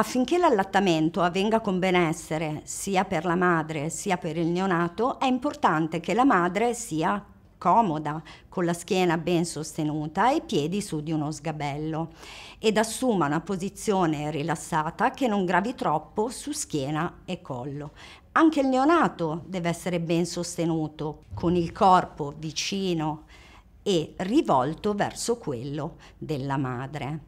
Affinché l'allattamento avvenga con benessere sia per la madre sia per il neonato, è importante che la madre sia comoda, con la schiena ben sostenuta e i piedi su di uno sgabello ed assuma una posizione rilassata che non gravi troppo su schiena e collo. Anche il neonato deve essere ben sostenuto, con il corpo vicino e rivolto verso quello della madre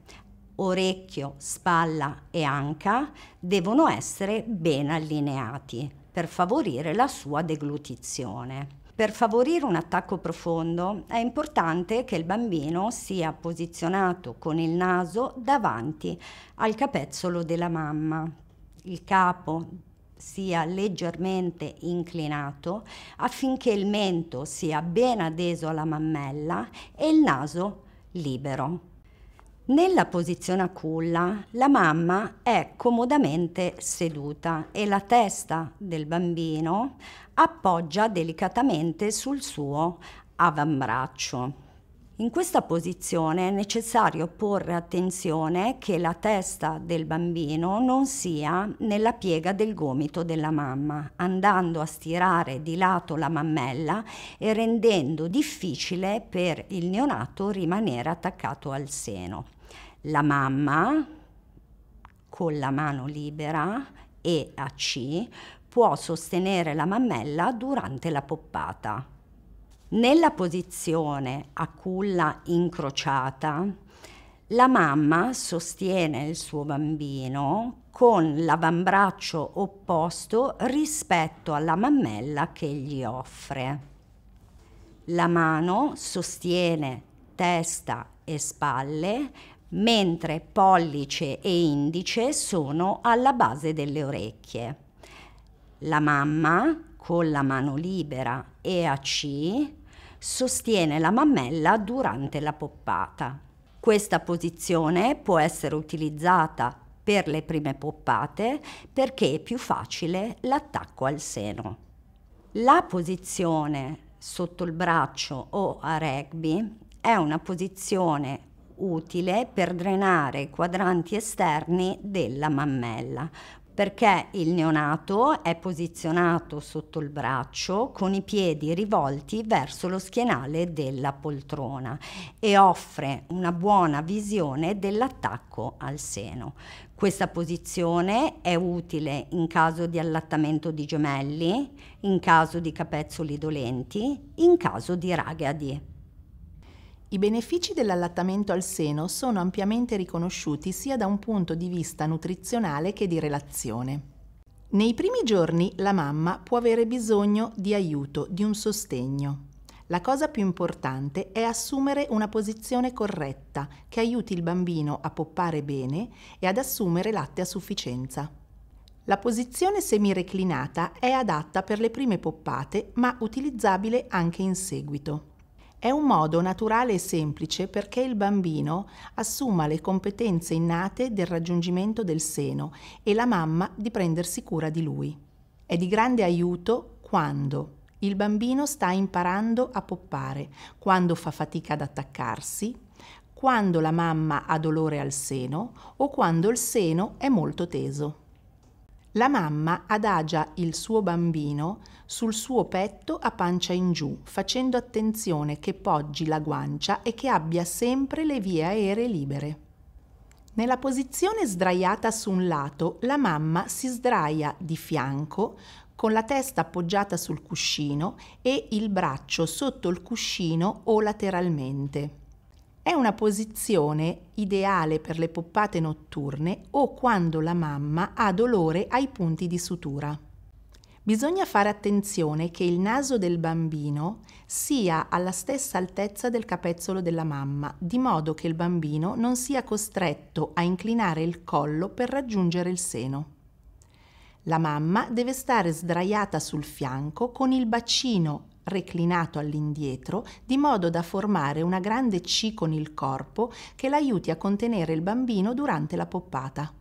orecchio, spalla e anca devono essere ben allineati per favorire la sua deglutizione. Per favorire un attacco profondo è importante che il bambino sia posizionato con il naso davanti al capezzolo della mamma. Il capo sia leggermente inclinato affinché il mento sia ben adeso alla mammella e il naso libero. Nella posizione a culla la mamma è comodamente seduta e la testa del bambino appoggia delicatamente sul suo avambraccio. In questa posizione è necessario porre attenzione che la testa del bambino non sia nella piega del gomito della mamma, andando a stirare di lato la mammella e rendendo difficile per il neonato rimanere attaccato al seno. La mamma con la mano libera e a C può sostenere la mammella durante la poppata. Nella posizione a culla incrociata, la mamma sostiene il suo bambino con l'avambraccio opposto rispetto alla mammella che gli offre. La mano sostiene testa e spalle, mentre pollice e indice sono alla base delle orecchie. La mamma con la mano libera e a C sostiene la mammella durante la poppata. Questa posizione può essere utilizzata per le prime poppate perché è più facile l'attacco al seno. La posizione sotto il braccio o a rugby è una posizione utile per drenare i quadranti esterni della mammella perché il neonato è posizionato sotto il braccio con i piedi rivolti verso lo schienale della poltrona e offre una buona visione dell'attacco al seno. Questa posizione è utile in caso di allattamento di gemelli, in caso di capezzoli dolenti, in caso di ragadi. I benefici dell'allattamento al seno sono ampiamente riconosciuti sia da un punto di vista nutrizionale che di relazione. Nei primi giorni la mamma può avere bisogno di aiuto, di un sostegno. La cosa più importante è assumere una posizione corretta che aiuti il bambino a poppare bene e ad assumere latte a sufficienza. La posizione semireclinata è adatta per le prime poppate ma utilizzabile anche in seguito. È un modo naturale e semplice perché il bambino assuma le competenze innate del raggiungimento del seno e la mamma di prendersi cura di lui. È di grande aiuto quando il bambino sta imparando a poppare, quando fa fatica ad attaccarsi, quando la mamma ha dolore al seno o quando il seno è molto teso. La mamma adagia il suo bambino sul suo petto a pancia in giù, facendo attenzione che poggi la guancia e che abbia sempre le vie aeree libere. Nella posizione sdraiata su un lato, la mamma si sdraia di fianco con la testa appoggiata sul cuscino e il braccio sotto il cuscino o lateralmente. È una posizione ideale per le poppate notturne o quando la mamma ha dolore ai punti di sutura. Bisogna fare attenzione che il naso del bambino sia alla stessa altezza del capezzolo della mamma, di modo che il bambino non sia costretto a inclinare il collo per raggiungere il seno. La mamma deve stare sdraiata sul fianco con il bacino reclinato all'indietro, di modo da formare una grande C con il corpo che l'aiuti a contenere il bambino durante la poppata.